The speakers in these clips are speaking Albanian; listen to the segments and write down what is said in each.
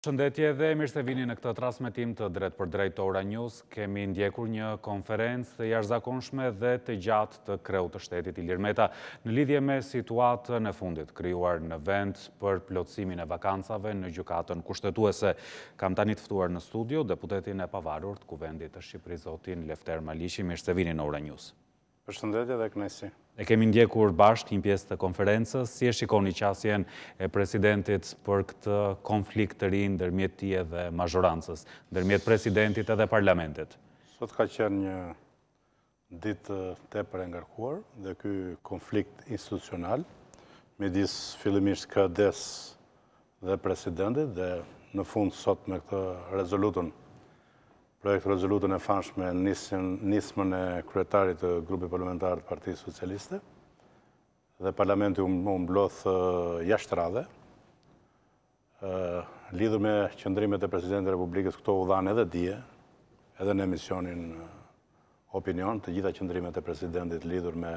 Shëndetje dhe mirë se vini në këtë trasmetim të drejt për drejt ora njës, kemi ndjekur një konferencë të jarëzakonshme dhe të gjatë të kreu të shtetit i Lirmeta në lidhje me situatë në fundit kryuar në vend për plotësimin e vakancave në gjukatën kushtetuese. Kam tani tëftuar në studio deputetin e pavarur të kuvendit të Shqipëri Zotin Lefter Malishi, mirë se vini në ora njës. Për dhe kënesi. Shëndetje dhe kënesi. E kemi ndjekur bashk një pjesë të konferences, si e shikoni qasjen e presidentit për këtë konflikt të rinë dërmjet tje dhe mazhorancës, dërmjet presidentit edhe parlamentit. Sot ka qenë një ditë të për e ngarkuar dhe këj konflikt institucional, me disë fillimisht ka desë dhe presidentit dhe në fund sot me këtë rezolutën projekt rezolutën e fashme nismën e kryetarit të grupi parlamentar të Parti Socialiste, dhe parlamenti u mblothë jashtë radhe, lidhë me qëndrimet e Presidente Republikës, këto u dhanë edhe dje, edhe në emisionin opinion, të gjitha qëndrimet e Presidentit lidhër me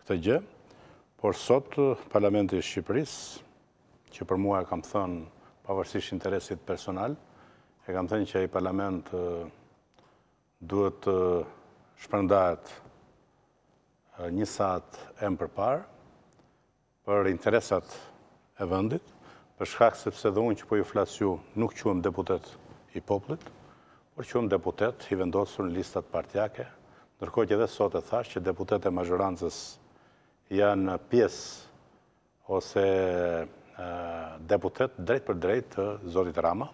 këtë gjë, por sot parlamenti Shqipëris, që për mua e kam thënë pavërsisht interesit personalë, e kam thënë që i parlament duhet të shpërndajt një sat e më përpar për interesat e vëndit, për shkak sepse dhe unë që po ju flasju nuk qëmë deputet i poplit, por qëmë deputet i vendosur në listat partjake, nërkoj që dhe sot e thash që deputet e mazhoranzës janë pjesë ose deputet drejt për drejt të Zotit Rama,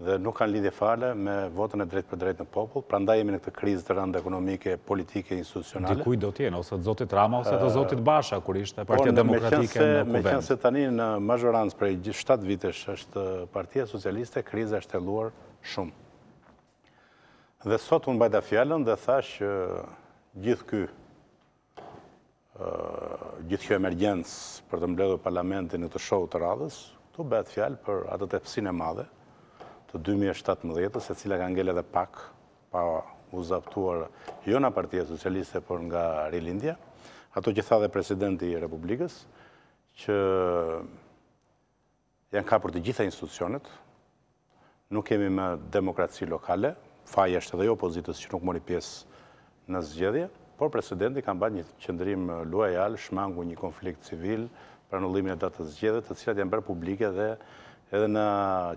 dhe nuk kanë lidhje fale me votën e drejtë për drejtë në popull, pra ndajemi jemi në këtë krizë të rëndë ekonomike, politike, institucionale. Dikuj do tjenë, ose të Zotit Rama, ose të Zotit Basha, kur ishte partia demokratike në kuvend. Me qenë se tani në mazhorancë prej 7 vitesh është partia socialiste, krizë është e luar shumë. Dhe sot unë bajta fjallën dhe thash gjithë kë gjithë kjo emergjensë për të mbledhu parlamentin në të shohë të radhës, tu bëhet fjallë për atë tepsin e madhe, të 2017, se cila ka ngele dhe pak, pa u zaptuar jo nga partia socialiste, por nga Rilindja, ato që tha dhe presidenti i Republikës, që janë kapur të gjitha institucionet, nuk kemi me demokraci lokale, faja është edhe jo opozitës që nuk mori pjesë në zgjedhje, por presidenti kanë ba një qëndrim luajal, shmangu një konflikt civil, pranullimin e datë të zgjedhje, të cilat janë bërë publike dhe edhe në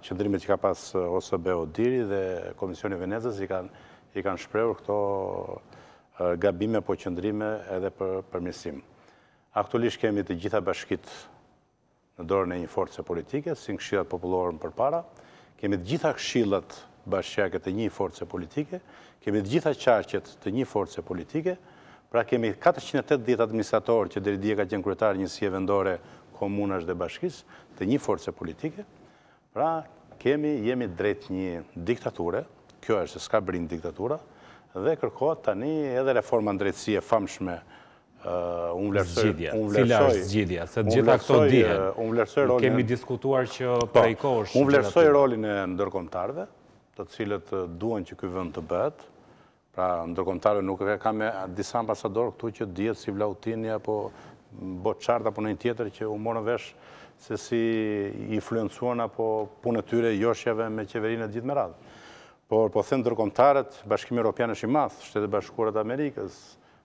qëndrimit që ka pas ose Odiri dhe Komisioni Venezës i kanë shprehur këto gabime po qëndrime edhe për përmisim. Aktualisht kemi të gjitha bashkit në dorën e një force politike, si në këshillat popullorën për para, kemi të gjitha këshillat bashkjake të një force politike, kemi të gjitha qarqet të një force politike, pra kemi 480 administratorë që dhe dje ka qenë kryetarë njësje vendore komunash dhe bashkis të një force politike, Pra, kemi, jemi drejt një diktature, kjo është se s'ka brinë diktatura, dhe kërkohet tani edhe reforma në drejtësi e famshme uh, unë vlerësoj... Cila është gjithja, se gjitha këto dihen. Uh, kemi diskutuar që po, prej kohë Unë vlerësoj rolin e ndërkomtarve, të cilët uh, duen që këj vënd të bët, pra ndërkomtarve nuk e ka me disa ambasador këtu që djetë si vlautinja, po boqarta, po nëjnë tjetër që u morën vesh se si influencuan apo punë tyre joshjeve me qeverinë e gjithë më radhë. Por, po thëmë dërkomtarët, bashkimi Europian është i mathë, shtetë bashkurat Amerikës,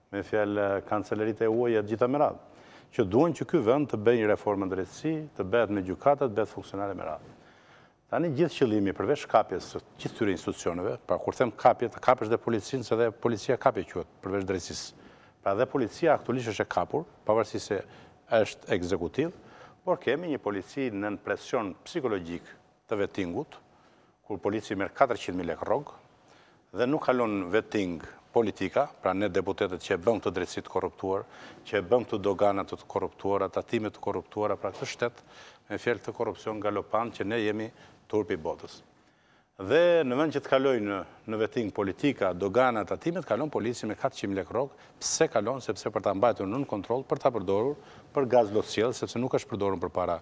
me fjallë kancelerit e uaj e gjithë më radhë, që duen që këtë vënd të bëjë një reformë në drejtësi, të bëhet me gjukatët, të bëhet funksionare më radhë. Ta një gjithë qëllimi përvesh kapjes të gjithë tyre institucionëve, pra kur them kapje, të kapjes dhe policinë, se dhe policia kapje qëtë përvesh drejtësisë. Pra dhe policia aktualisht është e kapur, pavarësi se është ekzekutivë, Por kemi një polici në në presion psikologjik të vetingut, kur polici merë 400.000 lek rog, dhe nuk halon veting politika, pra ne deputetet që e bëm të drecit korruptuar, që e bëm të doganat të korruptuar, atatimet të korruptuar, pra këtë shtetë me fjerë të korruption galopan që ne jemi turpi botës. Dhe në vend që të kaloj në, vetin politika, doganat, atimet, kalon polici me 400 lek rok, pse kalon, sepse për ta mbajtur nën kontrol, për ta përdorur, për gaz do sepse nuk është përdorur për para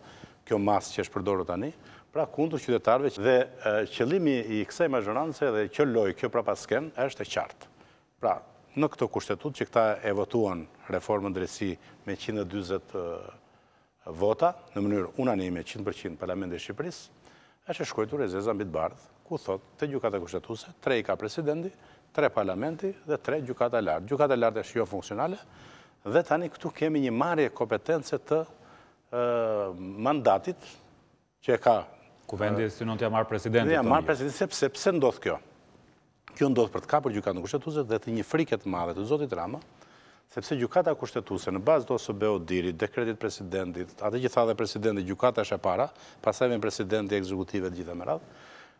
kjo mas që është përdorur tani, pra kundur qytetarve dhe qëllimi qëlimi i kësaj majorance dhe qëlloj kjo pra pasken, është e qartë. Pra, në këto kushtetut që këta e votuan reformën dresi me 120 vota, në mënyrë unanime 100% parlamentet e Shqipëris, është shkojtur e zezan bitë bardhë, ku thot të gjukat e kushtetuse, tre i ka presidenti, tre parlamenti dhe tre gjukat e lartë. Gjukat e lartë është jo funksionale, dhe tani këtu kemi një marje kompetence të mandatit që e ka... Kuvendit së nënë të jamarë presidentit të një. Dhe jamarë presidentit, sepse pëse ndodhë kjo? Kjo ndodhë për të kapur gjukat e kushtetuse dhe të një friket madhe të Zotit Rama, sepse gjukata kushtetuse në bazë do së beo diri, dekretit presidentit, atë që thadhe dhe presidentit, gjukata është e para, pasajme presidentit e ekzekutive të gjitha më radhë,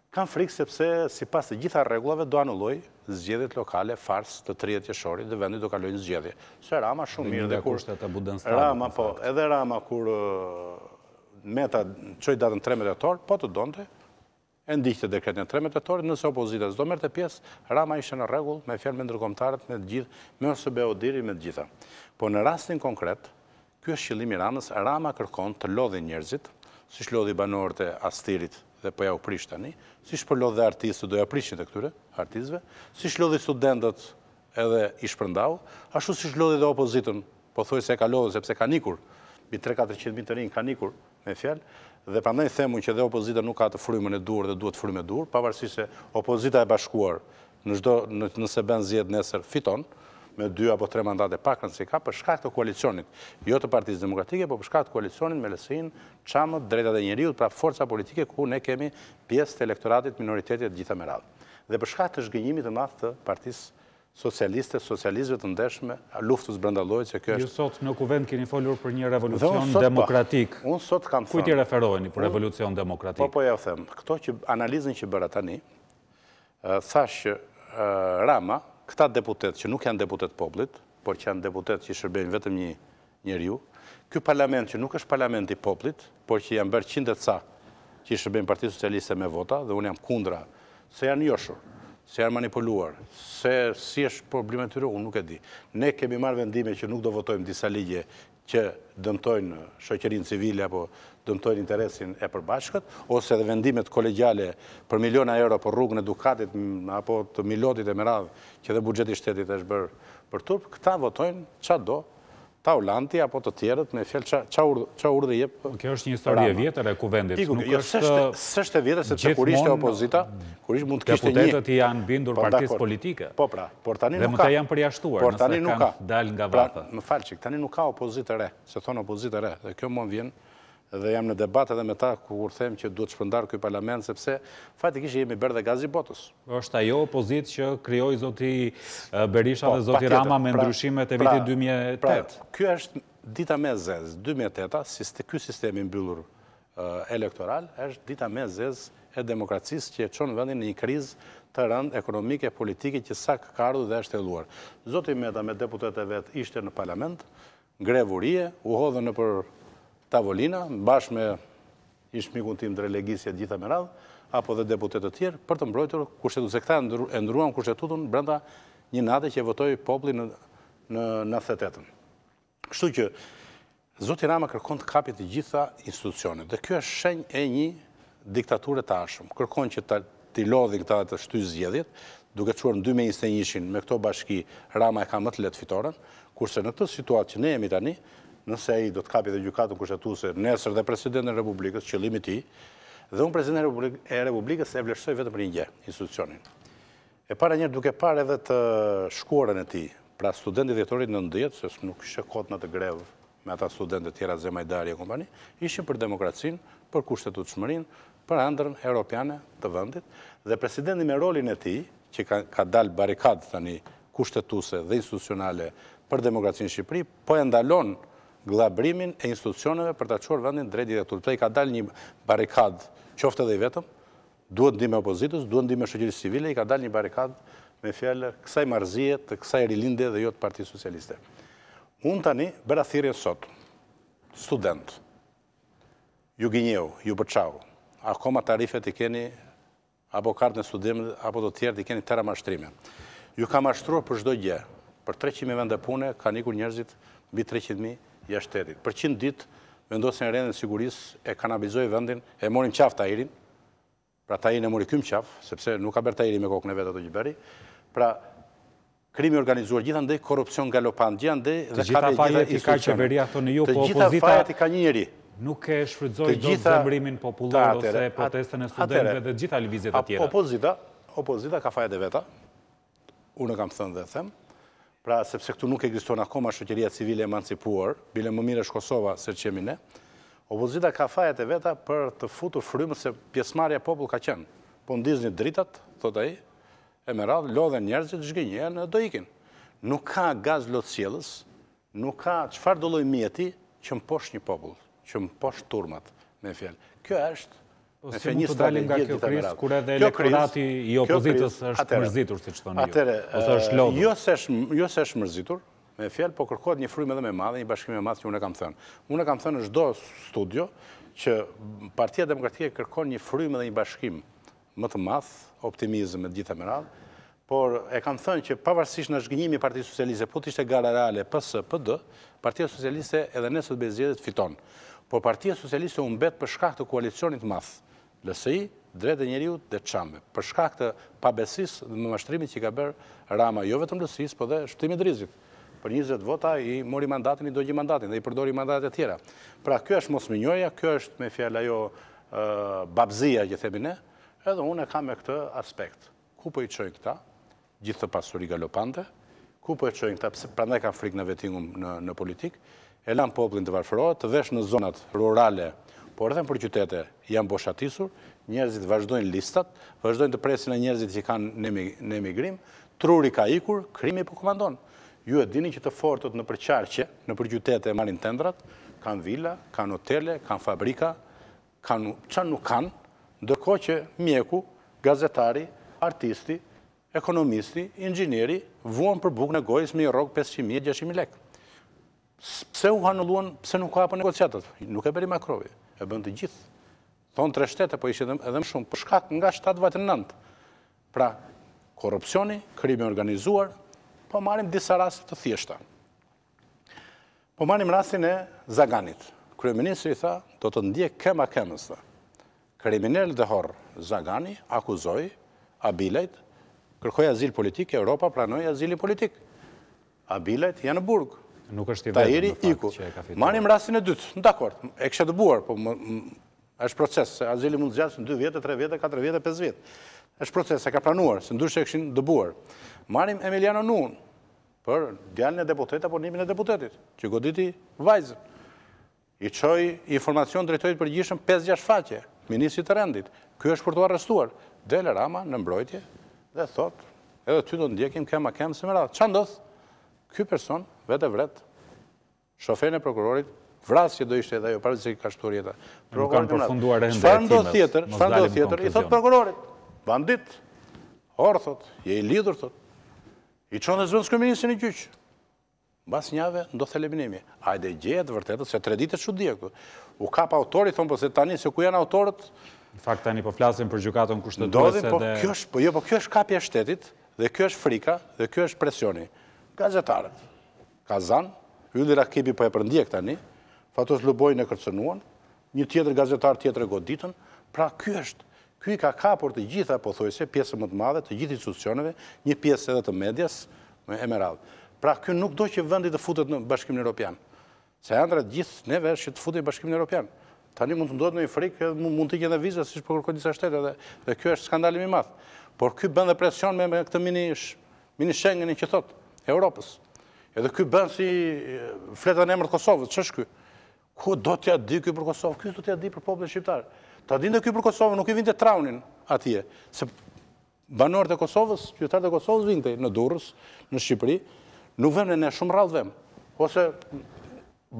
Kam frikë sepse si pas të gjitha regullave do anulloj zgjedit lokale fars të 30 jeshori dhe vendit do kaloj në zgjedit. Se rama shumë mirë dhe kur... Rama, po, edhe rama kur meta qoj datën 3 metator, po të donte, e ndihte dekretin 3 metator, nëse opozitës do mërë të pjesë, rama ishe në regull me fjernë me ndërkomtarët me të gjithë, me ose be odiri me të gjitha. Po në rastin konkret, kjo është qëllimi ramës, rama kërkon të lodhi njerëzit, si shlodhi banorët e astirit dhe po ja u prish tani, si shpërlodhë dhe artistët, doja prishin të këtyre artistëve, si shlodhë studentët edhe i shpërndau, ashtu si shlodhë dhe opozitën, po thuj se e ka lodhë, sepse ka nikur, bi 3-400 të rinë ka nikur me fjallë, dhe pa nëjë themun që dhe opozita nuk ka të frymën e dur dhe duhet frymën e dur, pavarësi se opozita e bashkuar nëse benë zjetë nesër fiton, me dy apo tre mandate pakën si ka për shkak të koalicionit, jo të partizë demokratike, po për shkak të koalicionit me lesin qamët drejta dhe njëriut, pra forca politike ku ne kemi pjesë të elektoratit minoritetit gjitha me radhë. Dhe për shkak të shgënjimit të matë të partizë socialiste, socializve të ndeshme, luftus brendalojt që kështë... Ju sot në kuvend keni folur për një revolucion po, demokratik. Unë sot kam thënë... Kujti referojni për revolucion demokratik? Po, po, ja u themë. Këto që analizën që bëra tani, thashë Rama, këta deputet që nuk janë deputet poplit, por që janë deputet që i shërbenjë vetëm një njërë ju, këj parlament që nuk është parlament i poplit, por që janë bërë qindet sa që i shërbenjë Parti Socialiste me vota, dhe unë jam kundra, se janë njëshur, se janë manipuluar, se si është problemet të rrë, unë nuk e di. Ne kemi marrë vendime që nuk do votojmë disa ligje që dëmtojnë shoqerin civile apo dëmtojnë interesin e përbashkët, ose dhe vendimet kolegjale për miliona euro për rrugën e dukatit apo të milotit e meradhë që dhe bugjeti shtetit është bërë për turpë, këta votojnë qatë do ta u lanti, apo të tjerët, me fjellë qa urdhë jep Kjo është një histori e vjetër e kuvendit. Kjo është e vjetër, se të kur ishte opozita, kur ishte mund të kishte një... Deputetet janë bindur po, partijës politike. Po pra, por tani nuk ka. Dhe më të janë përjashtuar, nëse kanë dalë nga pra, vratë. Më falë që, tani nuk ka opozitë e re, se thonë opozitë e re, dhe kjo mund vjenë dhe jam në debat edhe me ta kur them që duhet shpëndarë këj parlament, sepse fatik ishë jemi bërë dhe gazi botës. është ajo opozit që kryoj zoti Berisha po, dhe zoti Rama me pra, ndryshimet e pra, vitit 2008? Pra, kjo është dita me zezë 2008-a, kjo sistemi mbyllur elektoral, është dita me zezë e demokracisë që e qonë vendin një kriz të rëndë ekonomike, politike, që sa këkardu dhe është e luar. Zoti Meta me deputete vetë ishte në parlament, grevurie, u hodhën në për tavolina, bashkë me ishtë mikun tim dre legisje gjitha me radhë, apo dhe deputet të tjerë, për të mbrojtur kushtetut, se këta e ndruan kushtetutun brenda një nate që votoj popli në thetetën. Kështu që, Zotë Rama kërkon të kapit të gjitha institucionet, dhe kjo është shenj e një diktaturë të ashëm, kërkon që të lodhi këta dhe të shtuj zjedhjet, duke quar në 2021 me këto bashki Rama e ka më të letë fitoren, kurse në këtë situatë që ne jemi tani, nëse i do të kapi dhe gjukatën kushtetuse nësër dhe presidentën Republikës, që limit i, dhe unë presidentën e Republikës e vleshtësoj vetëm një një institucionin. E para njërë duke pare dhe të shkuarën e ti, pra studenti dhe jetorit në ndjetë, se së nuk shëkot në të grevë me ata studentet tjera zemajdari e kompani, ishim për demokracin, për kushtetut shmërin, për andrën europiane të vëndit, dhe presidentin me rolin e ti, që ka dalë barikat të një kushtetuse dhe institucionale për demokracinë Shqipëri, po e ndalon glabrimin e institucioneve për të qorë vëndin drejti dhe të Ka dal një barikad qofte dhe i vetëm, duhet ndi me opozitës, duhet ndi me shëgjëri civile, i ka dal një barikad me fjallë kësaj marzije të kësaj rilinde dhe jo të Parti Socialiste. Unë tani, bërë athirje sot, student, ju gjenjevë, ju a akoma tarifet i keni, apo kartë në studimë, apo do tjerë, i keni tëra mashtrime. Ju ka mashtruar për shdo gje, për 300.000 pune, ka nikur njerëzit bi jashtë shtetit. Për 100 ditë vendosin rendin e sigurisë, e kanabizoi vendin, e morin qaf Tahirin. Pra Tahirin e mori këm qaf, sepse nuk ka bërë Tahirin me kokën e vet ato që bëri. Pra krimi organizuar gjithandaj korrupsion galopant gjithandaj dhe ka gjitha i ka qeveria thonë ju po opozita. Të gjitha i ka njëri. nuk e shfrytëzoi të zemrimin popullor ose protestën e studentëve dhe gjitha lëvizjet e tjera. Opozita, opozita ka fajet e veta. Unë kam thënë dhe them, pra sepse këtu nuk egziston akoma shëqëria civile emancipuar, bile më mire shkosova Kosova, se që ne, opozita ka fajet e veta për të futur frymë se pjesmarja popull ka qenë. Po në një dritat, thot aji, e me radhë, lodhe njerëzit, zhgënjën, do ikin. Nuk ka gaz lotësielës, nuk ka qëfar dolloj mjeti që më posh një popull, që më posh turmat, me fjallë. Kjo është Ose po, si mund të dalim nga kjo kriz, kur edhe elektorati i opozitës është mërzitur, si që thonë ju? Atere, jo, jo se është mërzitur, me fjallë, po kërkohet një frujme dhe me madhe, një bashkime me madhe që unë e kam thënë. Unë e kam thënë në shdo studio që partia demokratike kërkohet një frujme dhe një bashkim më të madhe, optimizm e gjitha më radhe, por e kam thënë që pavarësisht në shgjënjimi Parti Socialiste, po të ishte gara reale, pësë, pëdë, Partia Socialiste edhe nësë bezjedit fiton. Por Partia Socialiste unë betë për shkak të koalicionit madhe lësi, drejt e njeriut dhe qambe, përshka këtë pabesis dhe më mashtrimit që ka bërë rama, jo vetëm lësis, po dhe shtimi drizit. Për 20 vota i mori mandatin, i dojgji mandatin, dhe i përdori mandatet e tjera. Pra, kjo është mos më njoja, kjo është me fjalla jo babzia, gjithë e bine, edhe unë e kam e këtë aspekt. Ku po i qojnë këta, gjithë të i galopante, ku po i qojnë këta, pra ne ka frikë në vetingum në politikë, e lanë poplin të varfërojë, të vesh në zonat rurale, por edhe në për qytete janë boshatisur, njerëzit vazhdojnë listat, vazhdojnë të presin e njerëzit që kanë në emigrim, truri ka ikur, krimi po komandon. Ju e dini që të fortët në përqarqe, në përqytete e marin tendrat, kanë villa, kanë hotele, kanë fabrika, kanë që nuk kanë, ndërko që mjeku, gazetari, artisti, ekonomisti, ingjineri, vuan për buk në gojës me i rogë 500.000-600.000 lekë. Pse u hanulluan, pse nuk ka apë negociatat? Nuk e beri makrovi e bëndë të gjithë. Thonë tre shtete, po ishë edhe më shumë, për shkak nga 7 Pra, korupcioni, krimi organizuar, po marim disa rastë të thjeshta. Po marim rastin e Zaganit. Kryeministri tha, do të ndje kema kemës, tha. Kriminel dhe horë Zagani akuzoi Abilejt, kërkoj azil politik, Europa pranoj azili politik. Abilejt janë burgë, Nuk është i vetë në faktë që e ka fituar. Marim rastin e dytë, në dakord, e kështë të buar, po është proces, se Azili mund të gjatë në 2 vjetë, 3 vjetë, 4 vjetë, 5 vjetë. është proces, se ka planuar, se ndushë e këshin të buar. Marim Emiliano Nun, për djallën e deputetit, apo njimin e deputetit, që goditi vajzë. I qoj informacion drejtojit për gjishëm 5-6 faqe, ministri të rendit. Kjo është për të arrestuar. Dele Rama në mbrojtje dhe thot, edhe ty do ndjekim kema kema se më radhë. Qa Ky person vetë vret, vretë, shofen e prokurorit, vrasë që do ishte edhe jo, parë që ka shtu rjeta. Nuk kanë përfunduar e ndërëtimës. Shfarë ndo tjetër, i thotë prokurorit, bandit, orë, thotë, je i lidur, thotë, i qonë dhe zvëndës kërëminisë në gjyqë. Bas njave, ndo the Ajde, gjetë vërtetët, se tre ditë që dhjeku. U kap autorit, thonë, përse po tani, se ku janë autorit... Në fakt, tani po flasin për gjukatën kushtetuese po, dhe... Po, jo, po kjo është kapja shtetit, dhe kjo është frika, dhe kjo është presjoni. Gazetarët. Kazan, Yli Rakipi për po e përndje këtani, Fatos Luboj në kërcënuan, një tjetër gazetar tjetër e goditën, pra kjo është, kjo i ka kapur të gjitha, po thoi se, pjesë më të madhe, të gjithë institucioneve, një pjesë edhe të medjas, me emerald. Pra kjo nuk do që vëndit të futet në bashkim në Europian. Se andre gjithë neve është që të futet në bashkim në Europian. Tani mund të ndodhë në i frikë, mund të ikë edhe vizës, si shpërkërkër po njësa shtetë, dhe kjo është skandalimi madhë. Por kjo bëndë presion me këtë mini shengën i që thotë, Europës. Edhe kjo bënë si fleta në emërë Kosovës, që është kjo? Kjo do t'ja di kjo për Kosovë? Kjo do t'ja di për poplën shqiptarë. Ta din dhe kjo për Kosovë, nuk i vinte traunin atje. Se banorët e Kosovës, qytarët e Kosovës vinte në Durës, në Shqipëri, nuk vëmë në shumë rallë vëmë. Ose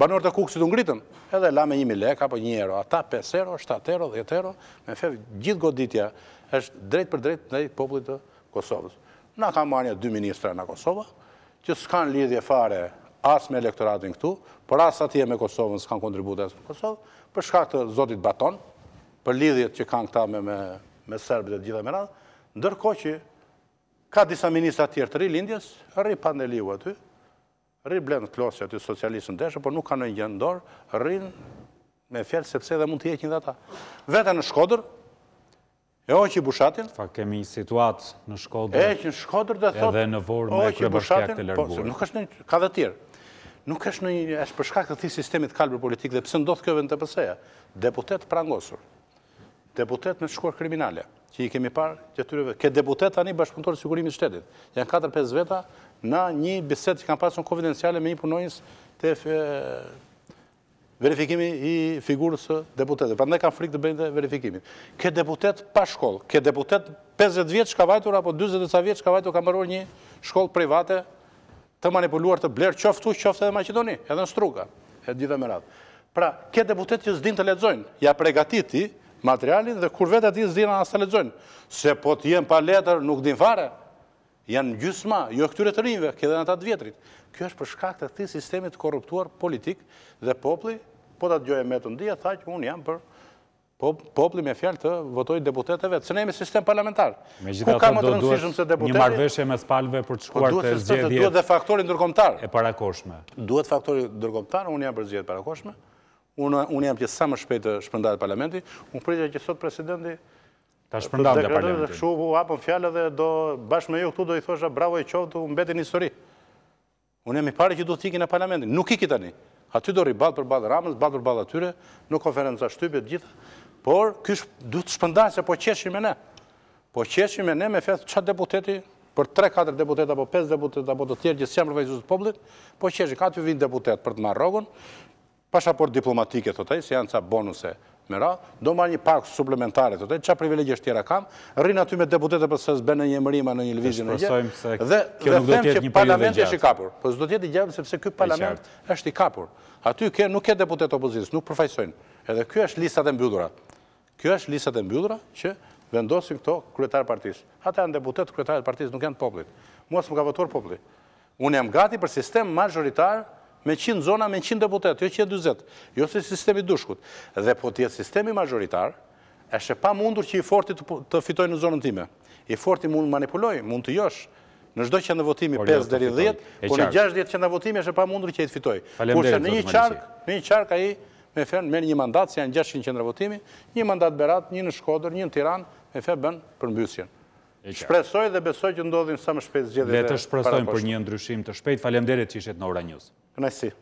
banorët e kukësit unë gritën, edhe la me 1.000 lek, apo 1 euro, ata 5 euro, 7 euro, 10 euro, me fevë gjithë goditja është drejt për drejt në Kosovës. Na ka marja dy ministra në Kosovë, që s'kan lidhje fare as me elektoratin këtu, për as atje me Kosovën s'kan kontribute as me Kosovë, për shka të zotit baton, për lidhjet që kanë këta me Serbët e gjitha me radhë, ndërko që ka disa ministra të ri lindjes, rri paneliu aty, rri blenë të klosja të socialisën deshe, por nuk kanë në gjendor, rrinë me fjellë sepse dhe mund të jekin dhe ta. Vete në Shkodër, E o që i bushatin? Fa kemi situatë në shkodrë. E që në shkodrë dhe thotë... Edhe në vorë me krebërshkjak të po, lërgurë. Nuk është në një... Ka dhe tjerë. Nuk është në një... të përshka sistemi sistemit kalbër politikë dhe pëse ndodhë kjo vend të pëseja. Deputet prangosur. Deputet me shkuar kriminale. Që i kemi parë që tyreve. Ke deputet tani bashkëpuntorë të sigurimit shtetit. Janë 4-5 veta në një biset që kanë pasë konfidenciale me një punojnës verifikimi i figurës deputetet. Pra ne kam frikë të bëjnë dhe verifikimin. Ke deputet pa shkollë, ke deputet 50 vjetë shka vajtur, apo 20 vjetë shka vajtur, ka bërur një shkollë private të manipuluar të blerë, qoftu, qoftu edhe Macedoni, edhe në struka, e dhjithë më mëratë. Pra, ke deputet që zdin të ledzojnë, ja pregatiti materialin dhe kur vetë ati zdin anas të ledzojnë, se po të jenë pa letër nuk din fare, janë gjysma, jo këtyre të rinjve, këtë dhe në të vjetrit. Kjo është për shkak të këti sistemi të korruptuar politik dhe popli po të gjojë me të ndia, tha që unë jam për popli me fjallë të votojë deputete vetë, se ne jemi sistem parlamentar. Me gjitha të do duhet një marveshje me spalve për të po shkuar të zgjedhjet... Duhet dhe faktori ndërkomtar. E parakoshme. Duhet faktori ndërkomtar, unë jam për zgjedhjet parakoshme, unë jam që sa më shpejtë shpëndarët parlamenti, unë përgjë që sot presidenti... Ta shpëndarët parlamenti. ...shu u fjallë dhe do bashkë me ju këtu do i thosha bravo histori. Unë jam i pare që duhet t'ikin në parlamentin, Nuk i kitani aty dori balë për balë ramës, balë për balë atyre, nuk konferenca shtypit gjitha, por kësh duhet të shpëndajnë se po qeshim e ne, po qeshim e ne me fethë qatë deputeti, për 3-4 deputet, apo 5 deputet, apo të tjerë gjithë qemë rëvejzusë të poblit, po qeshim, ka të vinë deputet për të marë pasha por diplomatike, thotaj, se janë ca bonuse me ra, do marrë një pak suplementare të të të, qa privilegje është tjera kam, rrinë aty me deputete për sësë bënë një mërima në një lëvizjë në një, dhe them që parlament është i kapur, për zdo tjetë i gjatë sepse këtë parlament është i kapur. Aty nuk e deputete opozitës, nuk përfajsojnë, edhe kjo është listat e mbyllura, kjo është listat e mbyllura që vendosin këto kryetarë partijës. Ata janë deputete kryetarë partijës, nuk janë poplit. Mua së më ka votuar poplit. Unë jam gati për sistem majoritarë me 100 zona, me 100 deputet, jo që 20, jo se sistemi dushkut. Dhe po tjetë sistemi majoritar, është pa mundur që i forti të fitoj në zonën time. I forti mund manipuloj, mund të josh, në shdoj që në votimi 5-10, por jo, po në 60 që në votimi është pa mundur që i të fitoj. Kurse në një qark, në një qark a i me fërën, merë një mandat, si janë 600 në votimi, një mandat berat, një në shkodër, një në tiran, me fërën bënë përmbysjen. Shpresoj dhe besoj që ndodhin sa më shpejt zgjede dhe para Dhe të shpresojmë për një ndryshim të shpejt, falemderit që ishet në Ora News. Can I see